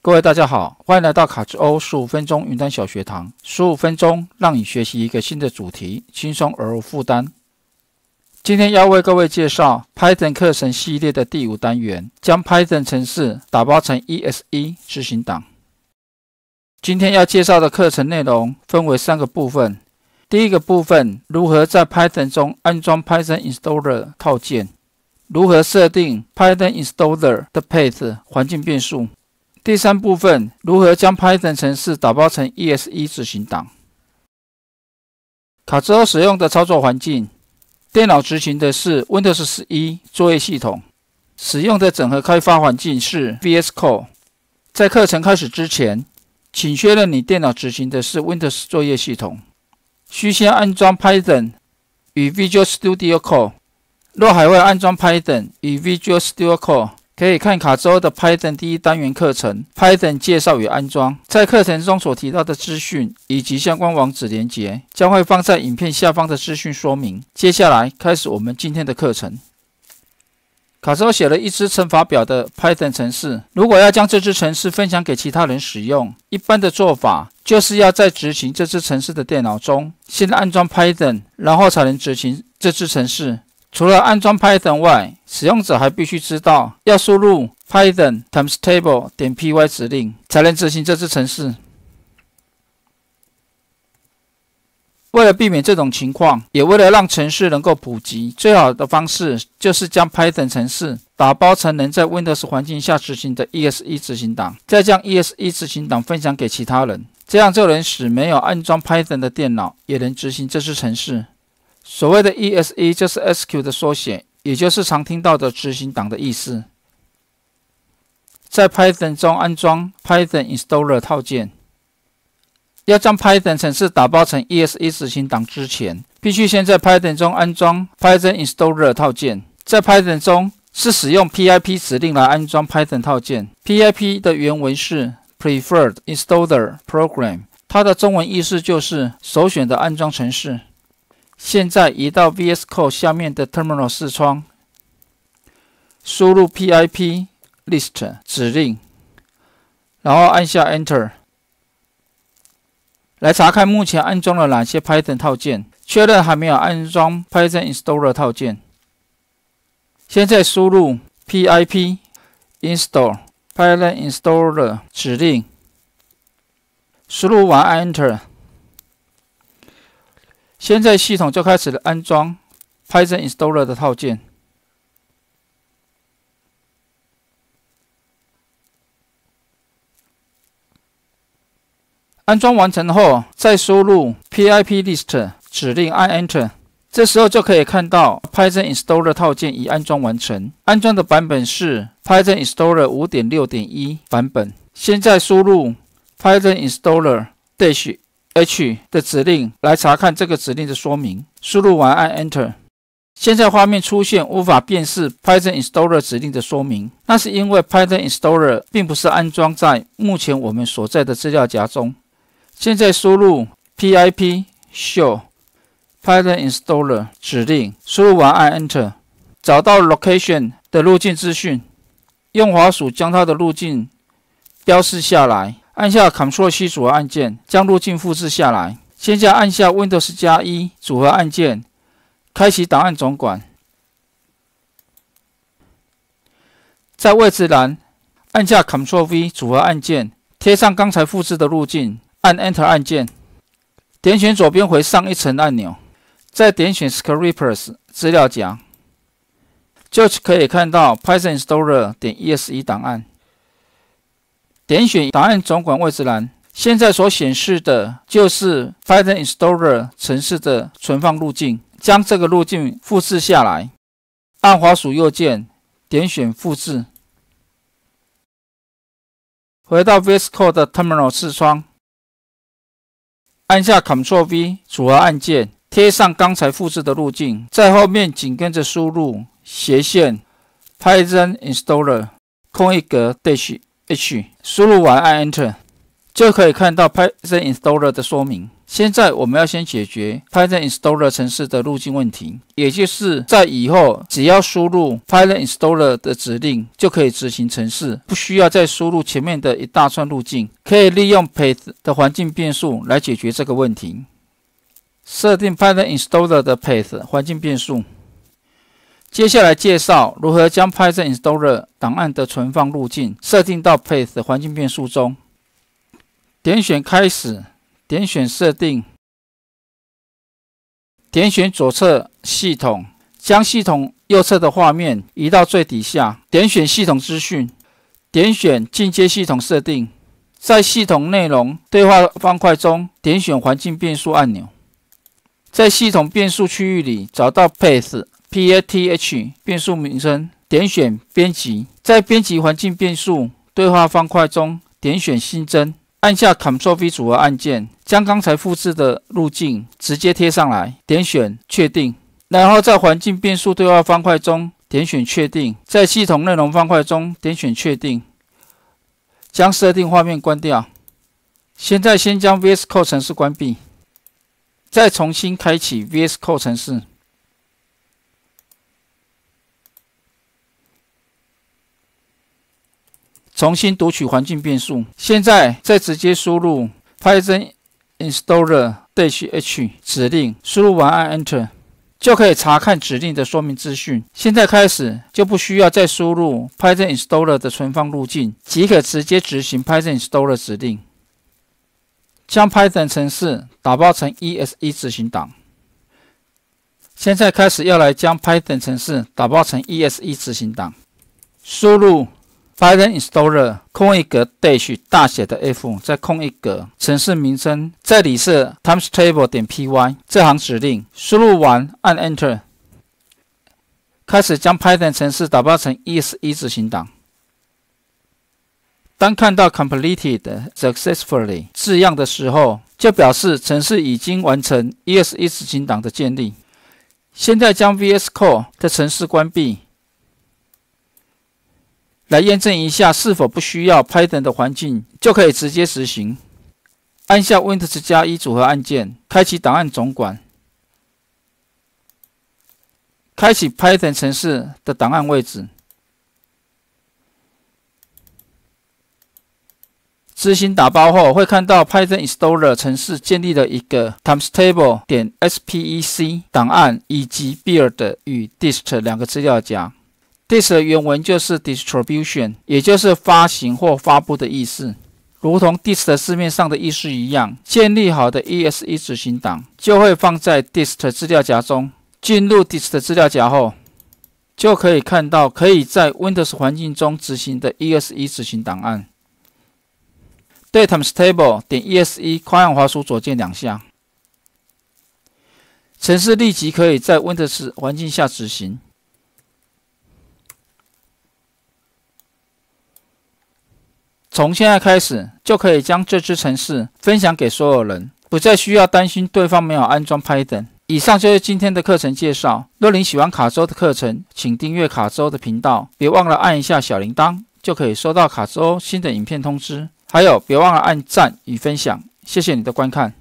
各位大家好，欢迎来到卡之欧十五分钟云端小学堂。十五分钟让你学习一个新的主题，轻松而无负担。今天要为各位介绍 Python 课程系列的第五单元，将 Python 程式打包成 exe 执行档。今天要介绍的课程内容分为三个部分。第一个部分，如何在 Python 中安装 Python Installer 套件，如何设定 Python Installer 的 path 环境变数。第三部分，如何将 Python 程式打包成 EXE 执行档？卡之后使用的操作环境，电脑执行的是 Windows 11作业系统，使用的整合开发环境是 v s Code。在课程开始之前，请确认你电脑执行的是 Windows 作业系统，需先安装 Python 与 Visual Studio Code。若海外安装 Python 与 Visual Studio Code，可以看卡州的 Python 第一单元课程，Python 介绍与安装。在课程中所提到的资讯以及相关网址连接，将会放在影片下方的资讯说明。接下来开始我们今天的课程。卡州写了一支乘法表的 Python 程式，如果要将这支程式分享给其他人使用，一般的做法就是要在执行这支程式的电脑中先安装 Python，然后才能执行这支程式。除了安装 Python 外，使用者还必须知道要输入 Python times table 点 py 指令才能执行这支程式。为了避免这种情况，也为了让程式能够普及，最好的方式就是将 Python 程式打包成能在 Windows 环境下执行的 EXE 执行档，再将 EXE 执行档分享给其他人，这样就能使没有安装 Python 的电脑也能执行这支程式。所谓的 e s e 就是 SQ 的缩写，也就是常听到的执行档的意思。在 Python 中安装 Python Installer 套件。要将 Python 程式打包成 e s e 执行档之前，必须先在 Python 中安装 Python Installer 套件。在 Python 中是使用 pip 指令来安装 Python 套件。pip 的原文是 Preferred Installer Program，它的中文意思就是首选的安装程式。现在移到 VS Code 下面的 Terminal 窗，输入 pip list 指令，然后按下 Enter，来查看目前安装了哪些 Python 套件。确认还没有安装 Python Installer 套件。现在输入 pip install python installer 指令，输入完 Enter。现在系统就开始了安装 Python Installer 的套件。安装完成后，再输入 pip list 指令按 Enter，这时候就可以看到 Python Installer 套件已安装完成。安装的版本是 Python Installer 五点六点一版本。现在输入 Python Installer dash h 的指令来查看这个指令的说明。输入完按 Enter，现在画面出现无法辨识 python installer 指令的说明。那是因为 python installer 并不是安装在目前我们所在的资料夹中。现在输入 pip show python installer 指令，输入完按 Enter，找到 location 的路径资讯，用滑鼠将它的路径标示下来。按下 Ctrl+C 组合按键，将路径复制下来。现在按下 Windows 加一组合按键，开启档案总管。在位置栏按下 Ctrl+V 组合按键，贴上刚才复制的路径。按 Enter 按键，点选左边回上一层按钮，再点选 Scrapers 资料夹，就可以看到 Python Installer 点 exe 档案。点选档案总管位置栏，现在所显示的就是 Python Installer 城市的存放路径。将这个路径复制下来，按滑鼠右键，点选复制。回到 VS Code 的 Terminal 窗，按下 Ctrl V 组合按键，贴上刚才复制的路径，在后面紧跟着输入斜线 Python Installer 空一格 dash。H 输入完按 Enter，就可以看到 Python Installer 的说明。现在我们要先解决 Python Installer 程市的路径问题，也就是在以后只要输入 Python Installer 的指令就可以执行程市，不需要再输入前面的一大串路径。可以利用 Path 的环境变数来解决这个问题，设定 Python Installer 的 Path 环境变数。接下来介绍如何将 Python Installer 档案的存放路径设定到 PATH 环境变数中。点选开始，点选设定，点选左侧系统，将系统右侧的画面移到最底下。点选系统资讯，点选进阶系统设定，在系统内容对话方块中点选环境变数按钮，在系统变数区域里找到 PATH。Path 变速名称，点选编辑，在编辑环境变速对话方块中，点选新增，按下 Ctrl V 组合按键，将刚才复制的路径直接贴上来，点选确定，然后在环境变速对话方块中，点选确定，在系统内容方块中，点选确定，将设定画面关掉。现在先将 VS Code 程式关闭，再重新开启 VS Code 程式。重新读取环境变数。现在再直接输入 python installer dash h 指令，输入完按 Enter 就可以查看指令的说明资讯。现在开始就不需要再输入 python installer 的存放路径，即可直接执行 python installer 指令，将 Python 程式打包成 exe 执行档。现在开始要来将 Python 程式打包成 exe 执行档，输入。Python Installer 空一格 dash 大写的 F 再空一格城市名称这里是 times table 点 py 这行指令输入完按 Enter 开始将 Python 城市打包成 ES 式执行档。当看到 completed successfully 字样的时候，就表示城市已经完成 ES 式执行档的建立。现在将 VS Code 的城市关闭。来验证一下，是否不需要 Python 的环境就可以直接执行？按下 Windows 加一组合按键，开启档案总管，开启 Python 城市的档案位置。执行打包后，会看到 Python Installer 城市建立了一个 times table 点 spec 档案，以及 build 与 dist 两个资料夹。Dist 的原文就是 distribution，也就是发行或发布的意思。如同 Dist 的市面上的意思一样，建立好的 ES 一执行档就会放在 Dist 资料夹中。进入 Dist 资料夹后，就可以看到可以在 Windows 环境中执行的 ES 一执行档案。DataStable 点 ES 一，右样滑鼠左键两下，程式立即可以在 Windows 环境下执行。从现在开始就可以将这只程式分享给所有人，不再需要担心对方没有安装 Python。以上就是今天的课程介绍。若您喜欢卡州的课程，请订阅卡州的频道，别忘了按一下小铃铛，就可以收到卡州新的影片通知。还有，别忘了按赞与分享。谢谢你的观看。